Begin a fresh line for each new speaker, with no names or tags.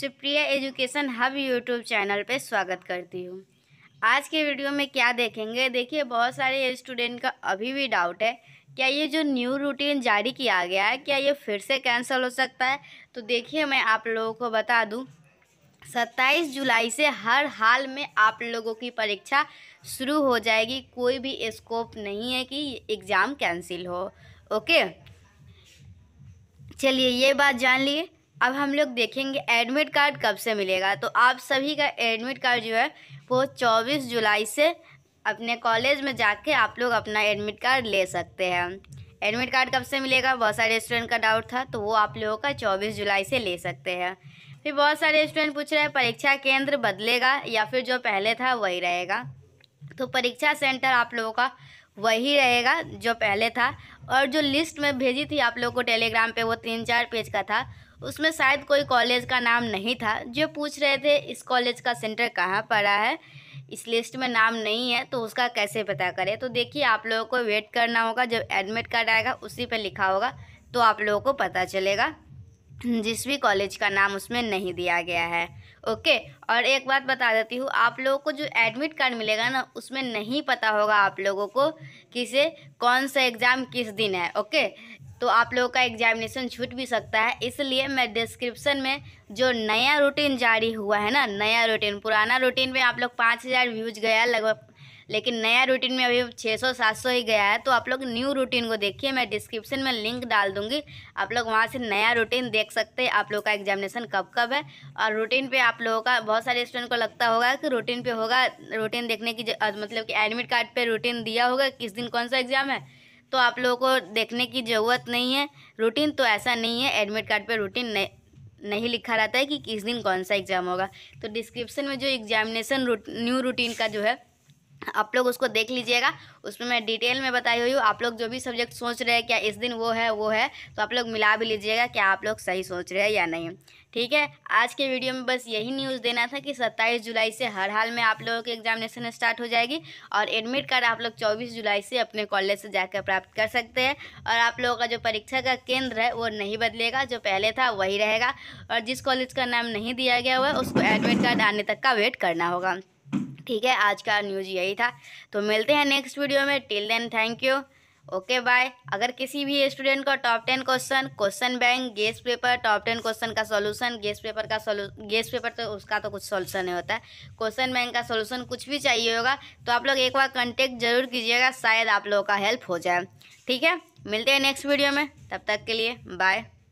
Supriya education hub YouTube channel पे स्वागत करती हूँ आज के वीडियो में क्या देखेंगे देखिए बहुत सारे स्टूडेंट का अभी भी डाउट है क्या ये जो न्यू रूटीन जारी किया गया है क्या ये फिर से कैंसिल हो सकता है तो देखिए मैं आप लोगों को बता दूँ सत्ताईस जुलाई से हर हाल में आप लोगों की परीक्षा शुरू हो जाएगी कोई भी स्कोप नहीं है कि एग्ज़ाम कैंसिल हो ओके चलिए ये बात जान लिए अब हम लोग देखेंगे एडमिट कार्ड कब से मिलेगा तो आप सभी का एडमिट कार्ड जो है वो चौबीस जुलाई से अपने कॉलेज में जाके आप लोग अपना एडमिट कार्ड ले सकते हैं एडमिट कार्ड कब से मिलेगा बहुत सारे स्टूडेंट का डाउट था तो वो आप लोगों का चौबीस जुलाई से ले सकते हैं फिर बहुत सारे स्टूडेंट पूछ रहे हैं परीक्षा केंद्र बदलेगा या फिर जो पहले था वही रहेगा तो परीक्षा सेंटर आप लोगों का वही रहेगा जो पहले था और जो लिस्ट में भेजी थी आप लोगों को टेलीग्राम पे वो तीन चार पेज का था उसमें शायद कोई कॉलेज का नाम नहीं था जो पूछ रहे थे इस कॉलेज का सेंटर कहाँ पड़ा है इस लिस्ट में नाम नहीं है तो उसका कैसे पता करें तो देखिए आप लोगों को वेट करना होगा जब एडमिट कार्ड आएगा उसी पर लिखा होगा तो आप लोगों को पता चलेगा जिस भी कॉलेज का नाम उसमें नहीं दिया गया है ओके और एक बात बता देती हूँ आप लोगों को जो एडमिट कार्ड मिलेगा ना उसमें नहीं पता होगा आप लोगों को किसे कौन सा एग्ज़ाम किस दिन है ओके तो आप लोगों का एग्जामिनेशन छूट भी सकता है इसलिए मैं डिस्क्रिप्शन में जो नया रूटीन जारी हुआ है ना नया रूटीन पुराना रूटीन में आप लोग पाँच हज़ार व्यूज गया लगभग लेकिन नया रूटीन में अभी छः सौ सात सौ ही गया है तो आप लोग न्यू रूटीन को देखिए मैं डिस्क्रिप्शन में लिंक डाल दूंगी आप लोग वहाँ से नया रूटीन देख सकते हैं आप लोग का एग्जामिनेशन कब कब है और रूटीन पे आप लोगों का बहुत सारे स्टूडेंट को लगता होगा कि रूटीन पे होगा रूटीन देखने की मतलब कि एडमिट कार्ड पर रूटीन दिया होगा किस दिन कौन सा एग्ज़ाम है तो आप लोगों को देखने की ज़रूरत नहीं है रूटीन तो ऐसा नहीं है एडमिट कार्ड पर रूटीन नहीं लिखा रहता है कि किस दिन कौन सा एग्ज़ाम होगा तो डिस्क्रिप्शन में जो एग्जामिनेशन रूट, न्यू रूटीन का जो है आप लोग उसको देख लीजिएगा उसमें मैं डिटेल में बताई हुई हूँ आप लोग जो भी सब्जेक्ट सोच रहे हैं क्या इस दिन वो है वो है तो आप लोग मिला भी लीजिएगा क्या आप लोग सही सोच रहे हैं या नहीं ठीक है आज के वीडियो में बस यही न्यूज़ देना था कि 27 जुलाई से हर हाल में आप लोगों की एग्जामिनेशन स्टार्ट हो जाएगी और एडमिट कार्ड आप लोग चौबीस जुलाई से अपने कॉलेज से जाकर प्राप्त कर सकते हैं और आप लोगों का जो परीक्षा का केंद्र है वो नहीं बदलेगा जो पहले था वही रहेगा और जिस कॉलेज का नाम नहीं दिया गया हुआ है उसको एडमिट कार्ड आने तक का वेट करना होगा ठीक है आज का न्यूज़ यही था तो मिलते हैं नेक्स्ट वीडियो में till then thank you okay bye अगर किसी भी स्टूडेंट को top ten question question bank guess paper top ten question का सॉल्यूशन गेस पेपर का सोलू गेस पेपर तो उसका तो कुछ सॉल्यूशन नहीं होता है क्वेश्चन बैंक का सॉल्यूशन कुछ भी चाहिए होगा तो आप लोग एक बार कांटेक्ट जरूर कीजिएगा शायद आप लोगों का हेल्प हो जाए ठीक है मिलते हैं नेक्स्ट वीडियो में तब तक के लिए बाय